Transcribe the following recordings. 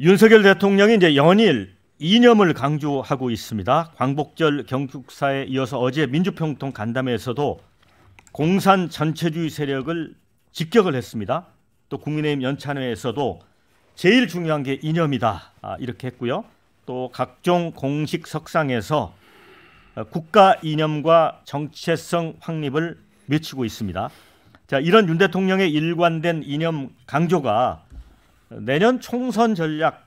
윤석열 대통령이 이제 연일 이념을 강조하고 있습니다. 광복절 경축사에 이어서 어제 민주평통 간담회에서도 공산 전체주의 세력을 직격을 했습니다. 또 국민의힘 연찬회에서도 제일 중요한 게 이념이다 아, 이렇게 했고요. 또 각종 공식 석상에서 국가 이념과 정체성 확립을 외치고 있습니다. 자, 이런 윤 대통령의 일관된 이념 강조가 내년 총선 전략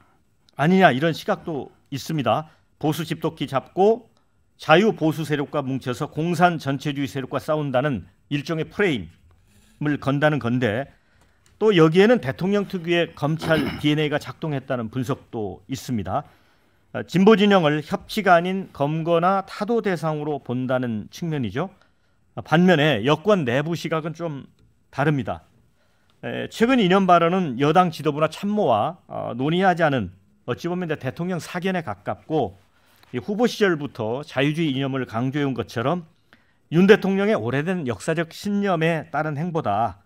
아니냐 이런 시각도 있습니다. 보수 집토끼 잡고 자유 보수 세력과 뭉쳐서 공산 전체주의 세력과 싸운다는 일종의 프레임을 건다는 건데 또 여기에는 대통령 특유의 검찰 DNA가 작동했다는 분석도 있습니다. 진보 진영을 협치가 아닌 검거나 타도 대상으로 본다는 측면이죠. 반면에 여권 내부 시각은 좀 다릅니다. 최근 이년 발언은 여당 지도부나 참모와 어, 논의하지 않은 어찌 보면 대통령 사견에 가깝고 후보 시절부터 자유주의 이념을 강조해온 것처럼 윤 대통령의 오래된 역사적 신념에 따른 행보다.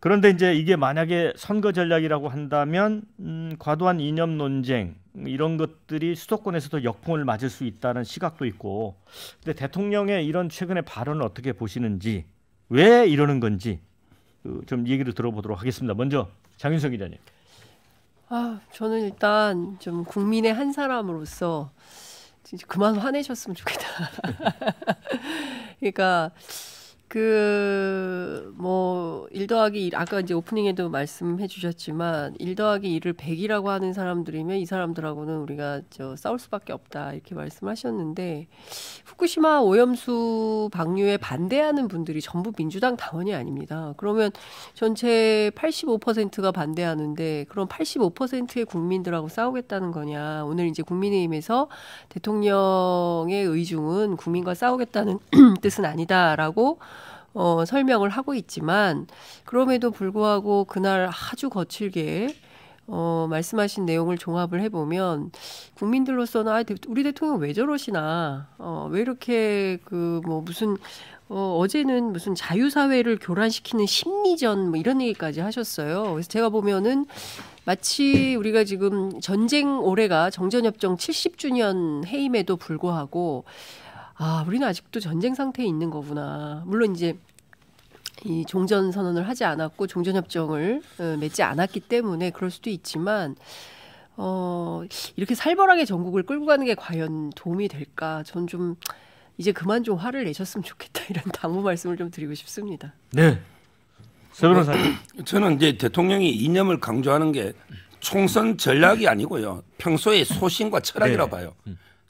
그런데 이제 이게 만약에 선거 전략이라고 한다면 음, 과도한 이념 논쟁 이런 것들이 수도권에서도 역풍을 맞을 수 있다는 시각도 있고, 근데 대통령의 이런 최근의 발언을 어떻게 보시는지, 왜 이러는 건지 어, 좀 얘기를 들어보도록 하겠습니다. 먼저 장윤석 기자님. 아, 저는 일단 좀 국민의 한 사람으로서 그만 화내셨으면 좋겠다. 그러니까 그, 뭐, 일 더하기 일 아까 이제 오프닝에도 말씀해 주셨지만, 일 더하기 일을백이라고 하는 사람들이면 이 사람들하고는 우리가 저 싸울 수밖에 없다, 이렇게 말씀하셨는데, 후쿠시마 오염수 방류에 반대하는 분들이 전부 민주당 당원이 아닙니다. 그러면 전체 8 5가 반대하는데, 그럼 8 5의 국민들하고 싸우겠다는 거냐. 오늘 이제 국민의힘에서 대통령의 의중은 국민과 싸우겠다는 뜻은 아니다라고 어, 설명을 하고 있지만 그럼에도 불구하고 그날 아주 거칠게 어, 말씀하신 내용을 종합을 해보면 국민들로서는 아, 우리 대통령 왜 저러시나 어, 왜 이렇게 그 뭐 무슨 어, 어제는 무슨 자유사회를 교란시키는 심리전 뭐 이런 얘기까지 하셨어요. 그래서 제가 보면은 마치 우리가 지금 전쟁 올해가 정전협정 70주년 해임에도 불구하고 아, 우리는 아직도 전쟁 상태에 있는 거구나. 물론 이제 이 종전 선언을 하지 않았고 종전 협정을 어, 맺지 않았기 때문에 그럴 수도 있지만 어, 이렇게 살벌하게 전국을 끌고 가는 게 과연 도움이 될까? 전 좀 이제 그만 좀 화를 내셨으면 좋겠다 이런 당부 말씀을 좀 드리고 싶습니다. 네. 네. 저는 이제 대통령이 이념을 강조하는 게 총선 전략이 아니고요. 평소에 소신과 철학이라 네. 봐요.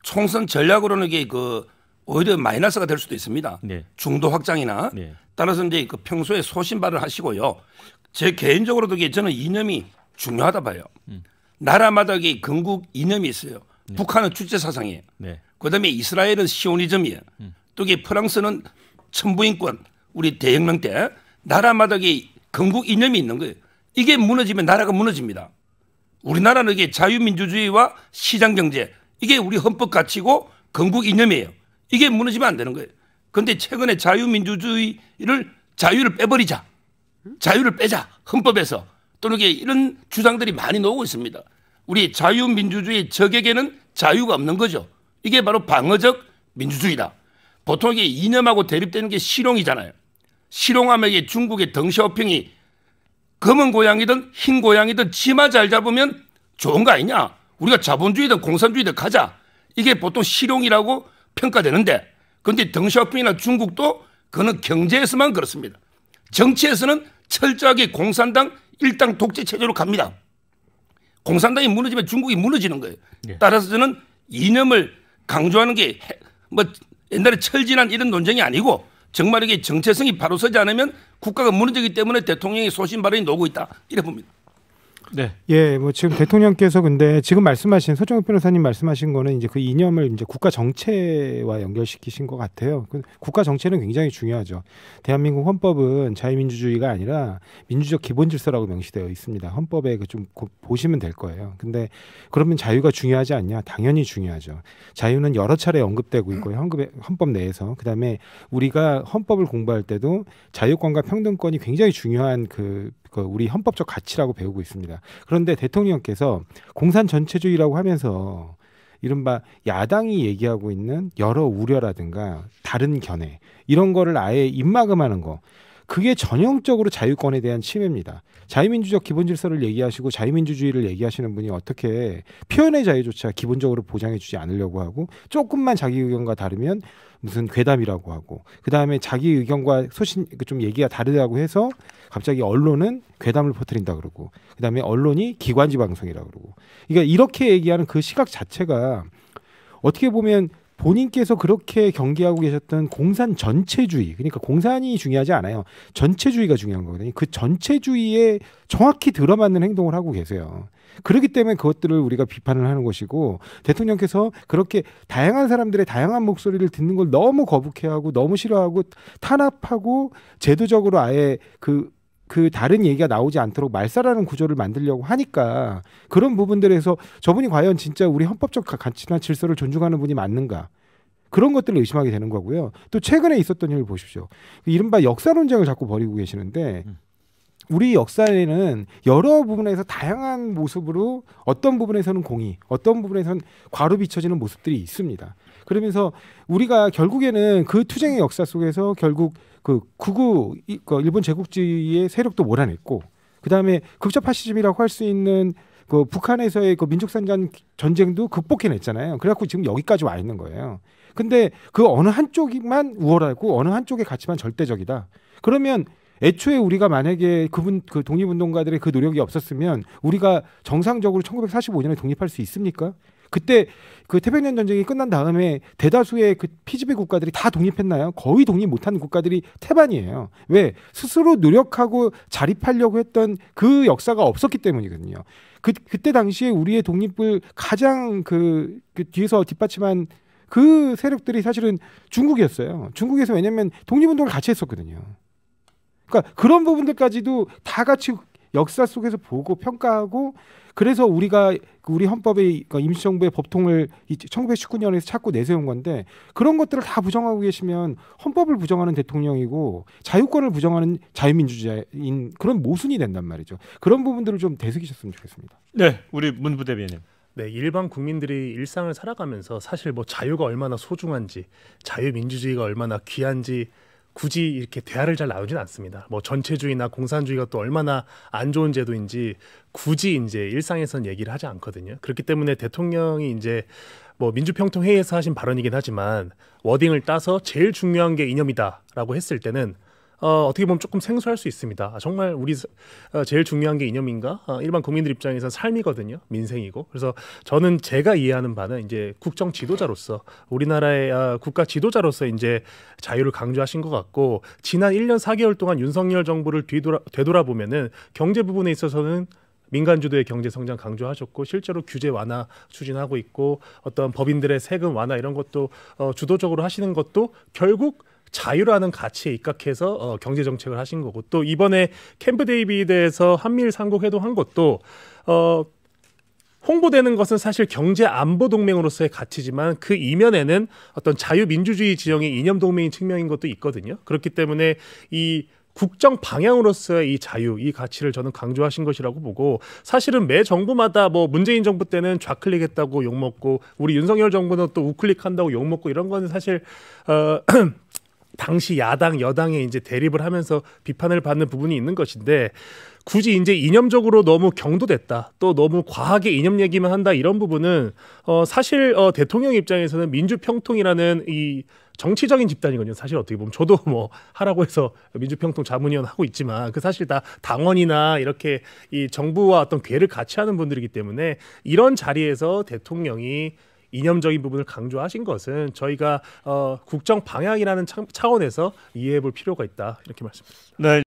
총선 전략으로는 이게 그 오히려 마이너스가 될 수도 있습니다. 네. 중도 확장이나 네. 따라서 이제 그 평소에 소신발을 하시고요. 제 개인적으로도 저는 이념이 중요하다 봐요. 음. 나라마다 이 건국 이념이 있어요. 네. 북한은 주체 사상이에요. 네. 그다음에 이스라엘은 시오니즘이에요. 음. 또 프랑스는 천부인권 우리 대혁명 때 나라마다 이 건국 이념이 있는 거예요. 이게 무너지면 나라가 무너집니다. 우리나라는 이게 자유민주주의와 시장경제 이게 우리 헌법 가치고 건국 이념이에요. 이게 무너지면 안 되는 거예요. 그런데 최근에 자유민주주의를 자유를 빼버리자. 자유를 빼자. 헌법에서. 또는 이런 주장들이 많이 나오고 있습니다. 우리 자유민주주의 적에게는 자유가 없는 거죠. 이게 바로 방어적 민주주의다. 보통 이게 이념하고 대립되는 게 실용이잖아요. 실용함에게 중국의 덩샤오핑이 검은 고양이든 흰 고양이든 치마 잘 잡으면 좋은 거 아니냐. 우리가 자본주의든 공산주의든 가자. 이게 보통 실용이라고 평가되는데 그런데 덩샤오핑이나 중국도 그는 경제에서만 그렇습니다. 정치에서는 철저하게 공산당 일당 독재 체제로 갑니다. 공산당이 무너지면 중국이 무너지는 거예요. 예. 따라서 저는 이념을 강조하는 게 뭐 옛날에 철진한 이런 논쟁이 아니고 정말 이게 정체성이 바로 서지 않으면 국가가 무너지기 때문에 대통령의 소신 발언이 녹고 있다. 이래 봅니다. 네. 예, 뭐 지금 대통령께서 근데 지금 말씀하신 서정욱 변호사님 말씀하신 거는 이제 그 이념을 이제 국가 정체와 연결시키신 것 같아요. 그 국가 정체는 굉장히 중요하죠. 대한민국 헌법은 자유민주주의가 아니라 민주적 기본 질서라고 명시되어 있습니다. 헌법에 그 좀 보시면 될 거예요. 근데 그러면 자유가 중요하지 않냐? 당연히 중요하죠. 자유는 여러 차례 언급되고 있고 헌법 헌법 내에서 그다음에 우리가 헌법을 공부할 때도 자유권과 평등권이 굉장히 중요한 그그 우리 헌법적 가치라고 배우고 있습니다. 그런데 대통령께서 공산 전체주의라고 하면서 이른바 야당이 얘기하고 있는 여러 우려라든가 다른 견해 이런 거를 아예 입막음하는거 그게 전형적으로 자유권에 대한 침해입니다. 자유민주적 기본 질서를 얘기하시고 자유민주주의를 얘기하시는 분이 어떻게 표현의 자유조차 기본적으로 보장해주지 않으려고 하고 조금만 자기 의견과 다르면 무슨 괴담이라고 하고 그 다음에 자기 의견과 소신 그 좀 얘기가 다르다고 해서 갑자기 언론은 괴담을 퍼뜨린다 그러고 그 다음에 언론이 기관지 방송이라 그러고 그러니까 이렇게 얘기하는 그 시각 자체가 어떻게 보면 본인께서 그렇게 경계하고 계셨던 공산 전체주의, 그러니까 공산이 중요하지 않아요. 전체주의가 중요한 거거든요. 그 전체주의에 정확히 들어맞는 행동을 하고 계세요. 그렇기 때문에 그것들을 우리가 비판을 하는 것이고 대통령께서 그렇게 다양한 사람들의 다양한 목소리를 듣는 걸 너무 거북해하고 너무 싫어하고 탄압하고 제도적으로 아예 그그 다른 얘기가 나오지 않도록 말살하는 구조를 만들려고 하니까 그런 부분들에서 저분이 과연 진짜 우리 헌법적 가치나 질서를 존중하는 분이 맞는가 그런 것들을 의심하게 되는 거고요. 또 최근에 있었던 일을 보십시오. 그 이른바 역사 론쟁을 자꾸 벌이고 계시는데 음. 우리 역사에는 여러 부분에서 다양한 모습으로 어떤 부분에서는 공이, 어떤 부분에서는 과로 비춰지는 모습들이 있습니다. 그러면서 우리가 결국에는 그 투쟁의 역사 속에서 결국 그 구구 그 일본 제국주의의 세력도 몰아냈고 그다음에 급적 파시즘이라고 할 수 있는 그 북한에서의 그 민족산전 전쟁도 극복해냈잖아요. 그래갖고 지금 여기까지 와 있는 거예요. 근데 그 어느 한쪽만 우월하고 어느 한쪽의 가치만 절대적이다. 그러면 애초에 우리가 만약에 그분 그 독립운동가들의 그 노력이 없었으면 우리가 정상적으로 1945년에 독립할 수 있습니까? 그때 그 태평양 전쟁이 끝난 다음에 대다수의 그 피지배 국가들이 다 독립했나요? 거의 독립 못한 국가들이 태반이에요. 왜? 스스로 노력하고 자립하려고 했던 그 역사가 없었기 때문이거든요. 그, 그때 당시에 우리의 독립을 가장 그, 그 뒤에서 뒷받침한 그 세력들이 사실은 중국이었어요. 중국에서 왜냐면 독립운동을 같이 했었거든요. 그러니까 그런 부분들까지도 다 같이 역사 속에서 보고 평가하고 그래서 우리가 그 우리 헌법의 그러니까 임시정부의 법통을 1919년에서 찾고 내세운 건데 그런 것들을 다 부정하고 계시면 헌법을 부정하는 대통령이고 자유권을 부정하는 자유민주주의인 그런 모순이 된단 말이죠. 그런 부분들을 좀 되새기셨으면 좋겠습니다. 네, 우리 문부대변인. 네, 일반 국민들이 일상을 살아가면서 사실 뭐 자유가 얼마나 소중한지, 자유민주주의가 얼마나 귀한지 굳이 이렇게 대화를 잘 나누진 않습니다. 뭐 전체주의나 공산주의가 또 얼마나 안 좋은 제도인지 굳이 이제 일상에선 얘기를 하지 않거든요. 그렇기 때문에 대통령이 이제 뭐 민주평통회의에서 하신 발언이긴 하지만 워딩을 따서 제일 중요한 게 이념이다라고 했을 때는 어, 어떻게 보면 조금 생소할 수 있습니다. 아, 정말 우리 어, 제일 중요한 게 이념인가? 아, 일반 국민들 입장에선 삶이거든요, 민생이고. 그래서 저는 제가 이해하는 바는 이제 국정 지도자로서 우리나라의 아, 국가 지도자로서 이제 자유를 강조하신 것 같고 지난 1년 4개월 동안 윤석열 정부를 뒤돌아, 되돌아보면은 경제 부분에 있어서는 민간 주도의 경제 성장 강조하셨고 실제로 규제 완화 추진하고 있고 어떤 법인들의 세금 완화 이런 것도 어, 주도적으로 하시는 것도 결국 자유라는 가치에 입각해서 어, 경제 정책을 하신 거고 또 이번에 캠프 데이비드에서 한미일 삼국 회동한 것도 어, 홍보되는 것은 사실 경제 안보 동맹으로서의 가치지만 그 이면에는 어떤 자유민주주의 지형의 이념 동맹인 측면인 것도 있거든요. 그렇기 때문에 이 국정 방향으로서의 이 자유, 이 가치를 저는 강조하신 것이라고 보고 사실은 매 정부마다 뭐 문재인 정부 때는 좌클릭했다고 욕먹고 우리 윤석열 정부는 또 우클릭한다고 욕먹고 이런 거는 사실 어, 당시 야당 여당에 이제 대립을 하면서 비판을 받는 부분이 있는 것인데 굳이 이제 이념적으로 너무 경도됐다 또 너무 과하게 이념 얘기만 한다 이런 부분은 어 사실 어 대통령 입장에서는 민주평통이라는 이 정치적인 집단이거든요. 사실 어떻게 보면 저도 뭐 하라고 해서 민주평통 자문위원 하고 있지만 그 사실 다 당원이나 이렇게 이 정부와 어떤 괴를 같이 하는 분들이기 때문에 이런 자리에서 대통령이 이념적인 부분을 강조하신 것은 저희가 어, 국정 방향이라는 차, 차원에서 이해해 볼 필요가 있다 이렇게 말씀드립니다. 네.